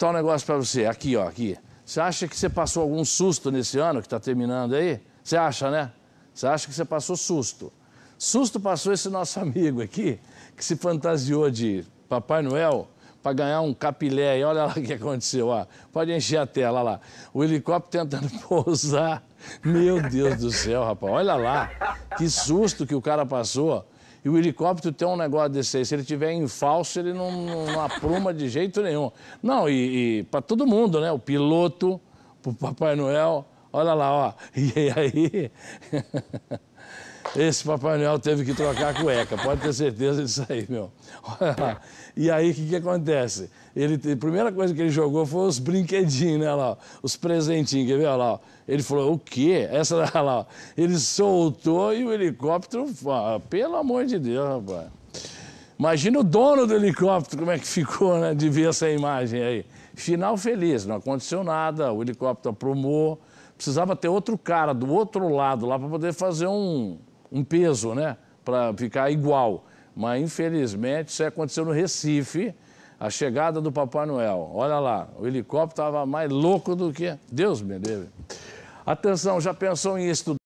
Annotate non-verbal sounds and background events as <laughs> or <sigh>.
Então, um negócio para você, aqui, ó, aqui. Você acha que você passou algum susto nesse ano que está terminando aí? Você acha, né? Você acha que você passou susto. Susto passou esse nosso <laughs> amigo aqui, que se fantasiou de Papai Noel para ganhar um capilé. E olha lá o que aconteceu. Ó. Pode encher a tela, lá. O helicóptero tentando <laughs> pousar. Meu Deus do céu, rapaz. Olha lá. Que susto que o cara passou. E o helicóptero tem um negócio desse aí. Se ele tiver em falso, ele não, não apruma de jeito nenhum. Não, e, e para todo mundo, né? O piloto, para o Papai Noel, Olha lá, ó. E aí, <laughs> esse Papai Noel teve que trocar a cueca, pode ter certeza disso aí, meu. Olha lá. E aí, o que, que acontece? Ele, a primeira coisa que ele jogou foi os brinquedinhos, né, lá, os presentinhos, quer ver, olha lá. Ele falou, o quê? Essa, olha <laughs> lá, ele soltou e o helicóptero, pelo amor de Deus, rapaz. Imagina o dono do helicóptero, como é que ficou, né, de ver essa imagem aí. Final feliz, não aconteceu nada, o helicóptero aprumou, precisava ter outro cara do outro lado lá para poder fazer um, um peso, né? Para ficar igual. Mas, infelizmente, isso aconteceu no Recife, a chegada do Papai Noel. Olha lá, o helicóptero estava mais louco do que... Deus me livre. Atenção, já pensou em estudar?